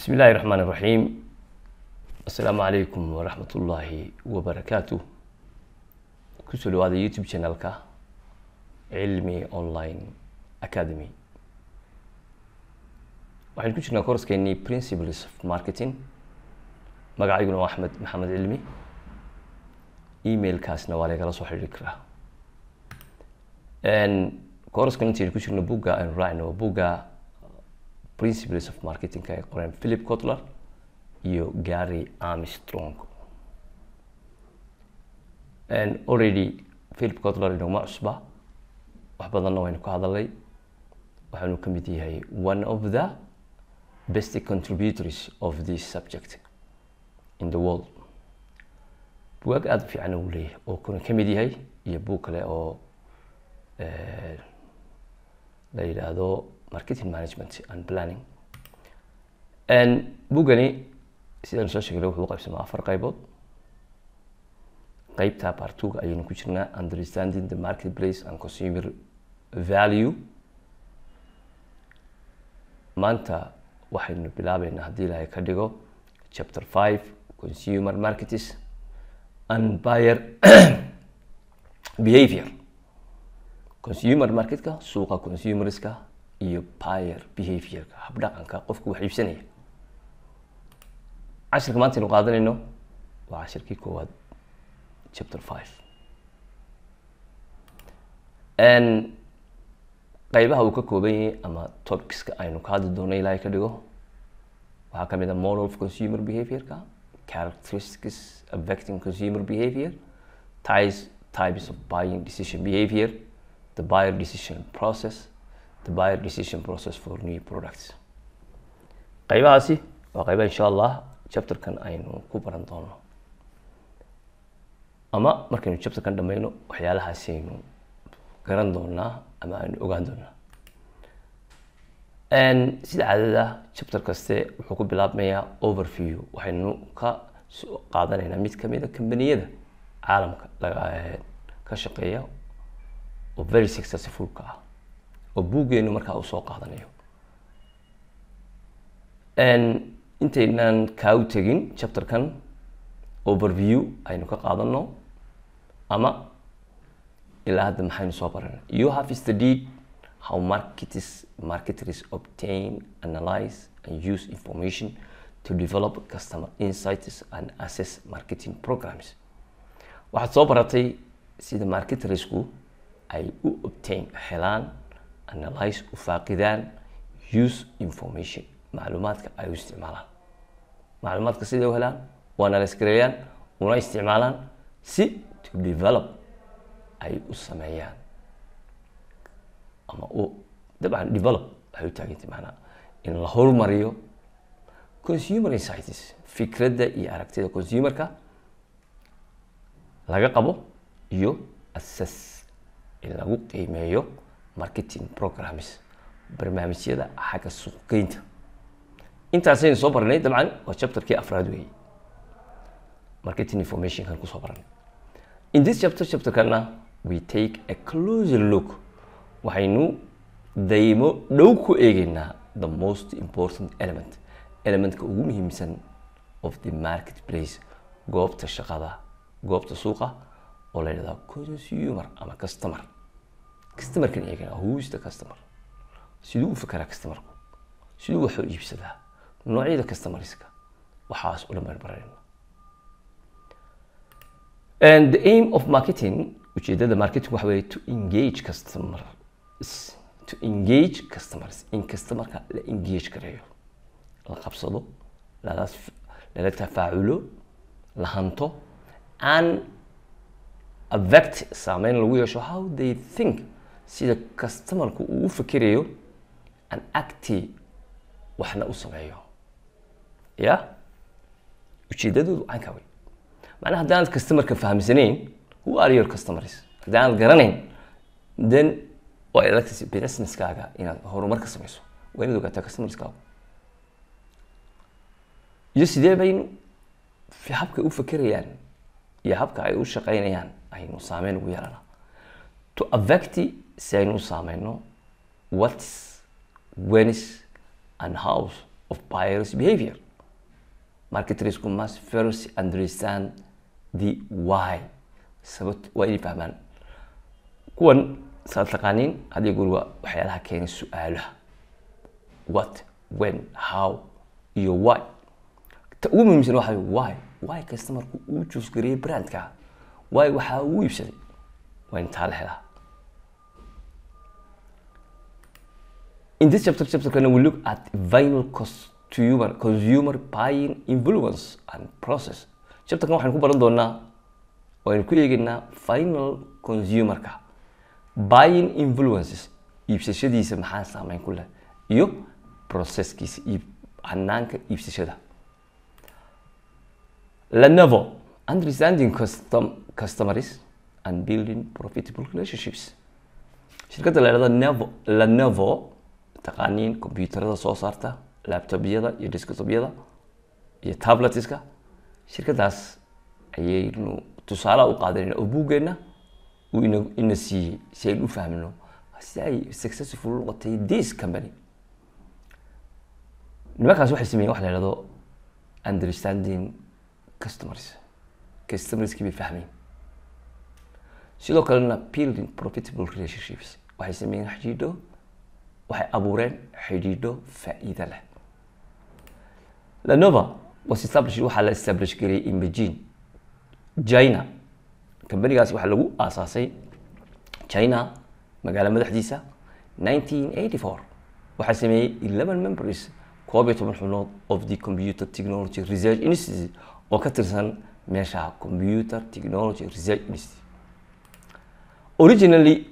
bismi illaahi raxmaan raxiim assalaamu calaykum waraxmat ullaahi wabarakaatu kusoo dhawaada youtube channelka cilmi online academy waxaynu ku jirnaa koorskeennii principles of marketing magacayguna waa axmed maxamed cilmi emailkaasna waa lagala soo xidhiiri karaa kooraskan intaynu ku jirno bugga aynu raacno bugga principles of marketingka ay qoreen philip cotler iyo gary armstrong already philip cotler inoma cusba wax badanna waynu ku hadalnay waxaanu ka mid yahay one of the best contributors of this subject in the world bugaag aada u fiican u leeyahay oo kuna ka mid yahay iyo buug kale oo eh, la yidhaahdo marketing management and planning bugani sidaan soo sheegnay wuxuu qaybsamaa afar qaybood qeybta bartuga ayaynu ku jirnaa understanding the market place and consumer value maanta waxaynu bilaabeynaa haddii ilaahay ka dhigo chapter five consumer markets and buyer behavior consumer marketka suuqa consumerska iyo pyr behaviorka habdhaqanka qofka wax iibsanaya cashirka maantaynu qaadanayno waa cashirkii koowaad chapter five qeybaha uu ka kooban yahay ama topicska aynu ka hadli doono ilaahay ka dhigo waxaa ka mid a ah model of consumer behaviorka characteristics affecting consumer behavior ties types of buying decision behavior the buyer decision process the buyer decision process for new products qaybahaasi waa qayba insha allah chapterkan aynu ku baran doono ama markaynu chapterkan dhameyno waxyaalahaasi aynu garan doonaa ama aynu ogaan doonaa sida caadada chapter kaste wuxuu ku bilaabmayaa overview waxaynu ka qaadanaynaa mid kamida ah kambaniyada caalamka eh, ka shaqeeya oo very successfulka ah oo buuggeenu markaa usoo qaadanayo intaynaan kaagu tegin chapterkan overview aynu ka qaadano ama ilaa hadda maxaynu soo barana you have studied how markets marketers obtain analyze and use information to develop customer insights and assess marketing programs waxaad soo baratay sida marketersku ay u obtain helaan analyze u faaqidaan use information macluumaadka ay u isticmaalaan macluumaadka siday u helaan u analyze una isticmaalaan si to develop ay u sameeyaan ama u dabcan develop waxay u taagantay maanaa in la horumariyo consumer insights fikradda iyo aragtida consumerka laga qabo iyo assess in lagu qiimeeyo marketing programmes barnaamijyada xagga suuqgeynta intaasaynu soo barnay dabcan waa chapterkii afraad weeye marketing informationkan kusoo baranay in this chapter chapterkana we take a closer look waxaynu daymo dhow ku eegeynaa the most important element elementka ugu muhiimsan of the market place goobta shaqada goobta suuqa oo la yidhahdaa consumer ama customer customerkan iyaga who is the customer siduu u fakaraa customerku siduu wax iibsadaa noocyada customerska waxaas u dhameerbarayna and the aim of marketing ujeedada marketing waxa weeye to engage customers to engage customers in customerka la engage gareeyo la qabsado lala lala tafaaculo la hanto an affect saameyn lagu yeesho how they think sida customarku uu u fakerayo aan agtii waxna u sameeyo ya ujeedadoodu caankaa wey macnaa haddaanad customarka fahmsanayn who are your customers haddaanad garanayn then waa electis businesskaaga inaad horumar ka sameyso waa inaad ogaataa customarskaagu iyo sidee baynu habka u fakerayaan iyo habka ay u shaqeynayaan aynu saameyn ugu yeelana to affect si aynu u saameyno whats wenis and house of virus behavior marketresku must first understand the why sabat waa inay fahmaan kuwan saad taqaaniin haddii guriga waxyaalaha keena su-aalaha what when how iyo why ta ugu muhiimsan waxa why why customerku uu juusgareeyay brandka why waxaa uu iibsaday waa intaa la helaa In this chapter, chapter we look at vinyl consumer, consumer buying influence and process. Chapterkan waxaan ku baran doonaa oo aynu ku eegaynaa vinyl consumerka, buying influences, iibsashadiisa maxaa saameyn ku leh, iyo processkiisa iib canaanka iibsashada. Lenovo, understanding custom, customers and building profitable relationships. Shirkadda la yidhahda Lenovo taqaaniin combyuutarada soo saarta laptobyada iyo disctobyada iyo tabletska shirkadaas ayaynu tusaalaha u qaadanayna oo buuggeena ina siiyey si aynu u fahmino si ay successful noqotay this company nimankaas waxay sameeyen wax la understanding customers customerskii bay fahmayn sidoo kalena building profitable relationships waxay sameeyen xidhiidho waxay abuureen xidhiidho faa leh lenova was establish waxaa la establish gariyey in beijing china kambanigaas waxaa lagu aasaasay china magaalo madaxdiisa nineteen eighty four waxaa sameeyey eleven members koob iyo toban xubnood of the computer technology research institute oo ka tirsan meesha computer technology research institute originally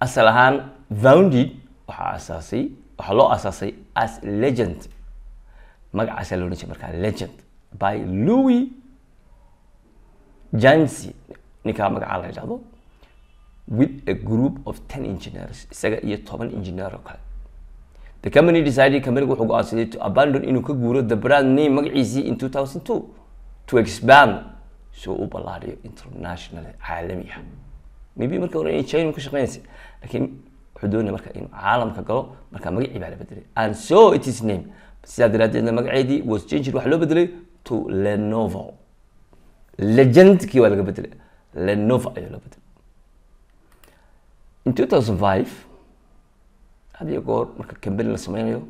asal ahaan vounded waxaa asaasay waxaa loo asaasay as legend magacaasa lo odhan markaa legend by louis jansi ninkaa magacaa la yidhahdo with a group of ten engineers isaga iyo toban engineer oo kale the company decided companigu wuxuu go-aansaday to abandon inuu ka guuro the brand name magaciisii in two thousand two to expand soo u ballaadhiyo international caalami maybe marka hore in china ka shaqeynaysa lakiin wuxuu doonaya marka inuu caalamka galo markaa magacii baa la bedelay and so it is name sidaa daraadeedna magaceedii was changed waxaa loo bedelay to lenovo legendkii waa laga bedelay lenovo ayaa loo bedelay in two thousand five had iyo goor marka cambany la sameynayo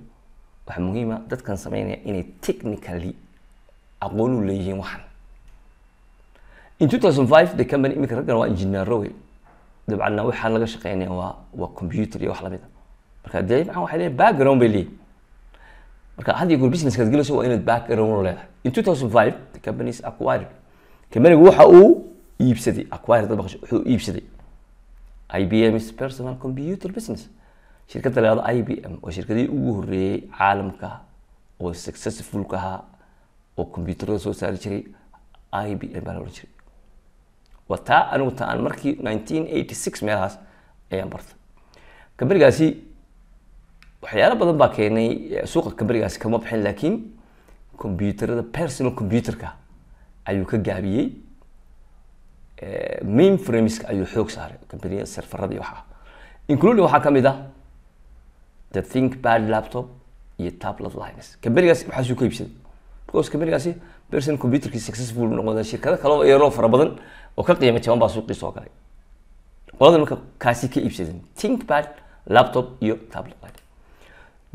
waxaa muhiima dadkan sameynaya inay technically aqoonu leeyihiin waxan in two thousand five the company iminka raggan waa engineero wey dabcanna waxaa laga shaqeynaya waa waa computer iyo wax lamid a ah. marka dee maaa waay leeyahy background bay leeyihin marka had iyo goor businesskaad gelayso waa inaad background leedahay in two thousand five the companies acquired companigu waxa uu iibsaday acquired dad wuxuu iibsaday IBM is personal computer business shirkadda leedo IBM oo shirkadihii ugu horreeyey caalamka oo successful ahaa oo computerada soo saari jiray IBM baa la odhan jiray wataa anigu ta aan markii meelahaas ayaan bartay kambarigaasi waxyaalo badan baa keenay eh, suuqa kambarigaasi kama baxin laakiin combyuterada personal combyuterka ayuu ka gaabiyey eh, main frameska ayuu xoog saaray kambaniya serfarada iyo waxaa ah. including waxaa kamid ah the think bad laptop iyo tablet lines kambanigaasi waxaasuu ka iibsaday because kambanigaasi berson computerkii successful noqda shirkado kaleo yaroo fara badan oo ka qiimo jaban baa suuqiisa oo galay qoladan marka kaasi ka iibsadeen thinkpad laptop iyo tablet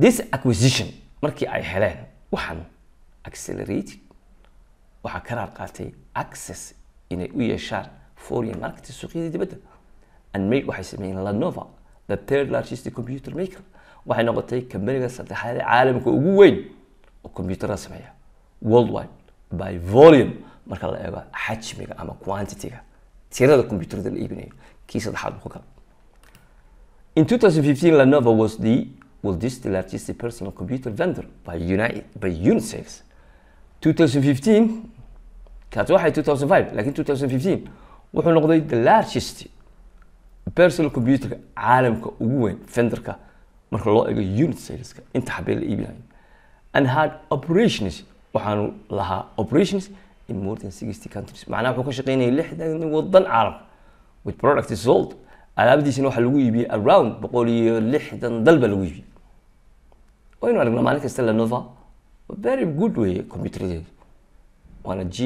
this acquisition markii ay heleen waxaan accelerated waxaa karaar qaatay access inay u yeeshaan foreign market suuqyadii dibadda anmade waxay sameeyeen lanova the third largest computer maker waxay noqotay kambaniga saddexaad caalamka ugu weyn oo computerada sameeya worldwide by volume marka la eego xajmiga ama quantityga tirada computerada la iibinayo kii saddexaad boqolka in 2015 Lenovo was the was the largest personal computer vendor by United by Unisex 2015 kaas waxay 2005 laakiin 2015 wuxuu noqday the largest personal computer caalamka ugu weyn vendorka marka loo eego Unisexka inta xabeel la iibinayo and had operations waxaanu lahaa operations in more than sixty countries macnaha wuxuu ka shaqeynaya lixdan wadan caalamka with product sold alaabadiisina waxaa lagu iibiyey around boqol iyo lixdan dal baa lagu iibiyey waynu aragnaa maalin kasta lenova very good weeye computerdeedu waana g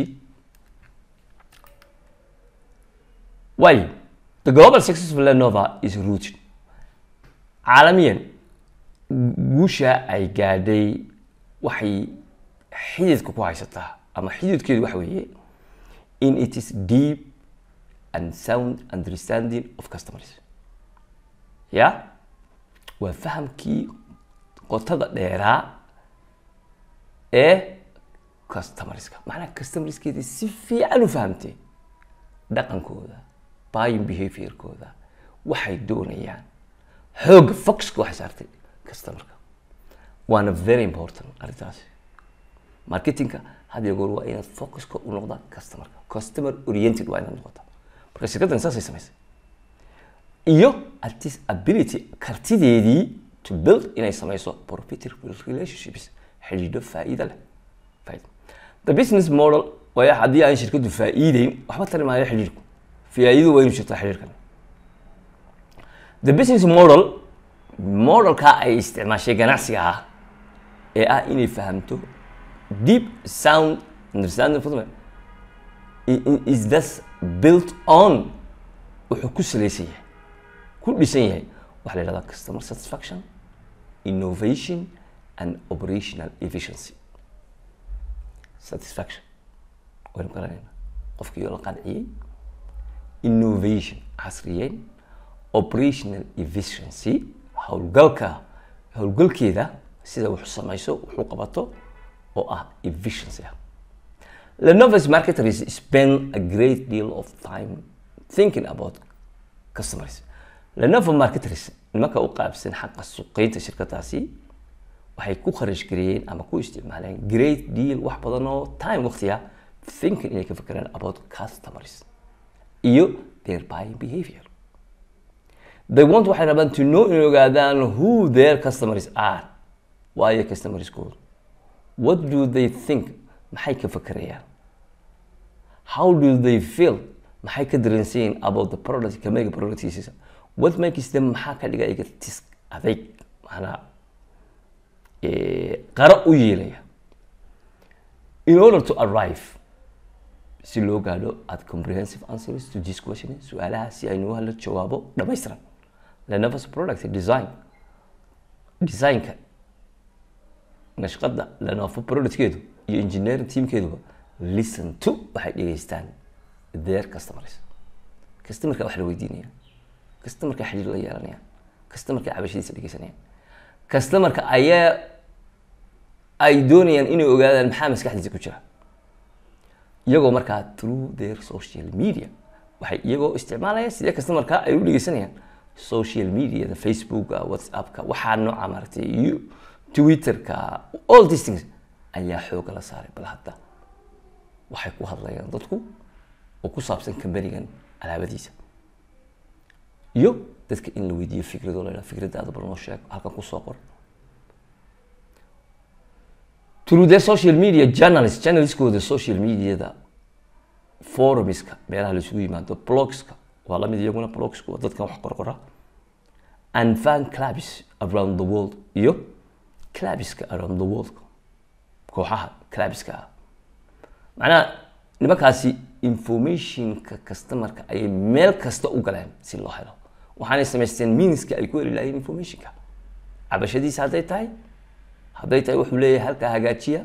waayo the global success of lenova is rooted caalamiyan guusha ay gaadhay waxay xididka ku haysataa ama xididkeedu waxa weeye in it is deep and sound understanding of customers ya waa fahamkii qotada dheeraa ee customerska macnaha customerskeeda si fiican u fahamtay dhaqankooda buying behaviorkooda waxay doonayaan xooga foxka waxay saartay customerka waana very important arrintaasi marketinka had iyo goor waa inaad focuska u noqdaan customerka customer oriented waa inaad noqota marka shirkaddan saasay samaysay iyo artist ability kartideedii to build inay samayso profitable relationships xidhiidho faa'iida leh faa'iida the business model waayo haddii aan shirkaddu faa'iideyn waxba tari maayo xidhiidhku faa'iidadu waa inuu jirtaa xidhiidhkan the business model modelka ay isticmaashay ganacsiga ah ee ah inay fahamto deep sound understanding of Islam is thus built on wuxuu ku salaysan yahay ku dhisan yahay waxaa la yihahdaa customer satisfaction innovation and operational efficiency satisfaction waynu garanayna qofkii oo la qanciyey innovation casriyeyn operational efficiency howlgalka howlgalkeeda sida wax samayso wuxuu qabato oo ah efficiency the novice marketers spend a great deal of time thinking about customers the marketers nimanka u qaabsan xaqa suuqeynta shirkadaasi waxay ku kharash gareeyeen ama ku isticmaaleen great deal wax badan oo time waqtiga thinking inay ka fikireen about customers iyo their buying behavior they want waxay rabaan to know inay ogaadaan who their customers are waayo customerskoodu what do they think maxay ka fakerayaan how do they feel maxay ka dareensan about the product companyga productkiisa what makes them maxaa ka dhiga iga tis adayg maanaa qaro u yeelaya in order to arrive si loo gaadho at comprehensive answers to this question su-aalaha si aynu hala jawaabo dhamaystiran lanafas product design designka nashqada lenovo productkeedu iyo engineering teamkeeduba listen to waxay dhegeystaan their customers customerka wax la weydiinaya customerka xiriir la yeelanaya customerka cabashadiisa dhegeysanaya customerka ayaa ay doonayaan inay ogaadaan maxaa maskaxdiisa ku jira iyagoo markaa through their social media waxay iyagoo isticmaalaya sidee customerka ay u dhegeysanayaan social mediada facebooka whatsappka waxaa nooca maaragtay twitterka all these things ayaa xooga la saaray bal hadda waxay ku hadlayaan dadku oo ku saabsan cambanigan alaabadiisa iyo dadka in la weydiiyo fikradoo la fikradaada bal noo sheego halkan kusoo qor through the social media journalist journalistkooda social mediada forumiska meelaha laisugu yimaado blogska waa lamid iyaguna blogska dadkan wax qorqora and fan clubs around the world iyo clabiska around the worldka kooxaha clabiska ah macnaha nimankaasi informationka customarka ayay meel kasta u galeen si loo helo waxaanay samaysteen meanska ay ku heli lahayen informationka cabashadiisa hadday tahay hadday tahay wuxuu leeyahay halkaa hagaajiya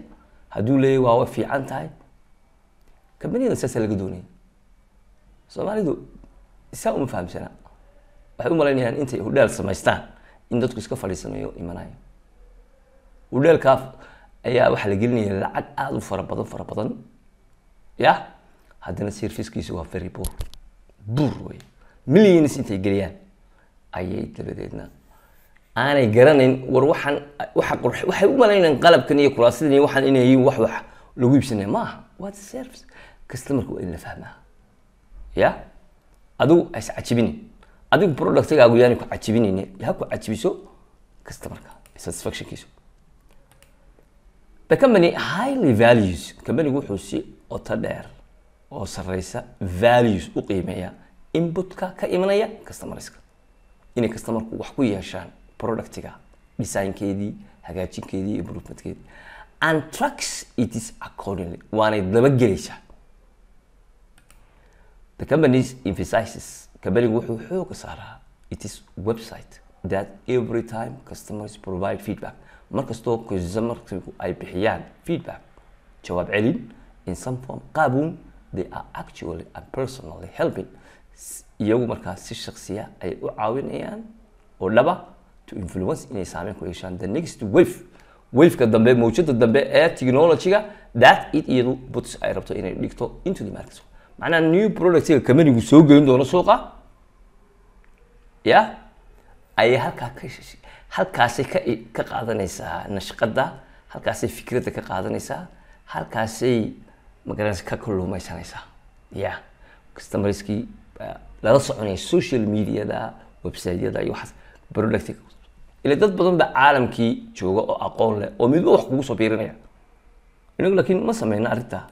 hadduu leeyahy waa way fiican tahay kambaniyada saasa laga doonaya soomaalidu saa uma fahamsanaa waxay u malaynayaan intay hudhaal samaystaan in dadku iska fadhiisanayo imanayo udheelkaa ayaa waxaa la gelinaya lacag aada u fara badan fara badan ya haddana servicekiisu waa very bor buur wey millions intay geliyaan ayay dabadeedna aanay garanayn war waxaan waa waxay u malaynaan qalabkan iyo kuraasadan iyo waxaan inay wax wax lagu iibsanaya maaha waa service customerka waa in la fahmaa ya adigu ha iscajibinin adigu productigaagu yaani ku cajibinayne ha ku cajibiso customerka satisfactionkiisu the company highly values companigu wuxuu si oto dheer oo sareysa values u qiimeeya inputka ka imanaya customerska inay customerku wax ku yeeshaan productiga designkeedii hagaajinkeedii improvementkeedii and tracks it is accordingly waanay dabagelaysaa the company's emphasizes companigu wuxuu xooga saaraa it is website that every time customers provide feedback markastoo qoysa marka ay bixiyaan feedback jawaab celin in some form qaabun they are actually and personally helping iyagu markaas si shaksiya ay u caawinayaan oo dhaba to influence inay saameyn ku yeeshaan the next wave waveka dambe mawjada dambe ee technologyga ga that it iyadu buts ay rabto inay dhigto into the market macnaa new productga kamanigu soo gelin doono suuqa ya ayay halkaa ka sheshay halkaasay ka ka qaadanaysaa nashqada halkaasay fikradda ka qaadanaysaa halkaasay magaranaysa ka kaluumaysanaysaa ya customerskii uh, lala soconaya social mediada websiteyada iyo waxaas producti ile dad badan baa caalamkii jooga oo aqoon leh oo midba wax kugu soo biirinaya inagu laakiin ma sameyna arrintaa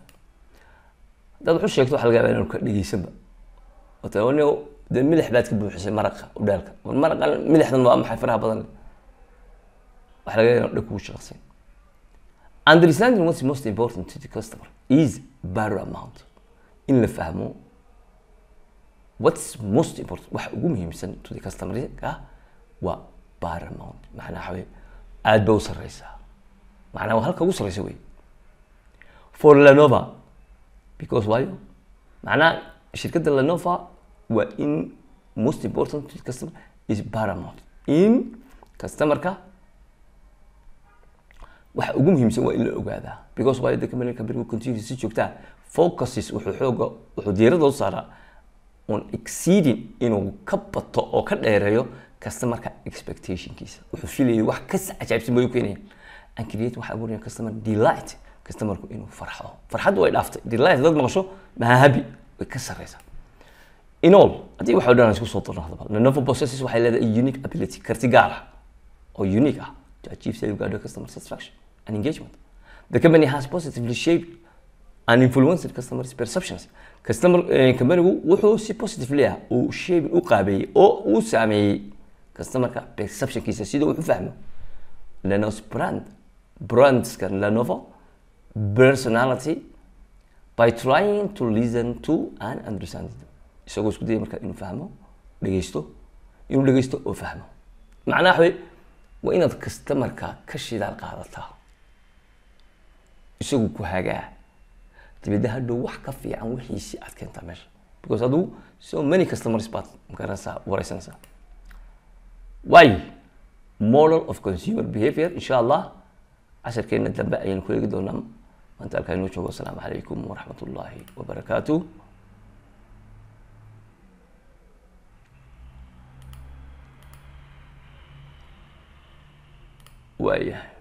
haddaad waxu sheegto waxa laga yaba ka dhegeysanba oo tani de midax baad ka buuxisay maraqa udhaalka maraqa midaxdan waa maxay faraha badan leh waa laga ya dhag kugu shaqsan understanding what's most important to the customer is paramount in la fahmo what's most important waxa ugu muhiimsan to the customerka waa paramount macnaa waxa wey aada ba u sarreysaa macnaa waa halka ugu sarreysa wey for lenova because waayo macnaa shirkadda lenova waa in most important to the customer is paramount in customerka waxa ugu muhiimsan waa in la ogaadaa because why the company company continues si joogtaa focuses wuxuu xooga wuxuu diiradda u saaraa on exceeding inuu ka bato oo ka dheereeyo customerka expectationkiisa wuxuu filayay wax kas cajaabsan bay u keenayaan create waxa abuuraya customer delight customerku inuu farxo farxaddu way dhaaftay delight dad maqasho maha way ka sarreysaa in haddii waxa dhan isku soo darno hadaba lenovo processes waxay leedahay unique ability karti gaar ah oo unique ah to achieve safeguard customer satisfaction and engagement. The company has positively shaped and influenced customers' perceptions. Customer eh, companigu wuxuu si positively ah uu shape u qaabeeyey oo uu saameeyey customerka perceptionkiisa sidoo wax u fahmo. Lenovo's brand, brandska Lenovo, personality by trying to listen to and understand them. isagoo isku dayay marka inuu fahmo dhegeysto inuu dhegeysto oo fahmo macnaha waxa waa inaad kastamarka ka shidaal qaadataa isagu ku hagaa dabeedna hadhow wax ka fiican wixiisii aad keentaa meesha because aduu so many customers baad makaranaysaa wareysanaysaa way model of consumer behavior insha allah casharkeena dambe ayaynu ku eegi doonaa maanta halkaa inoo joogo assalaamu calaykum waraxmat ullaahi wabarakaatu waayahay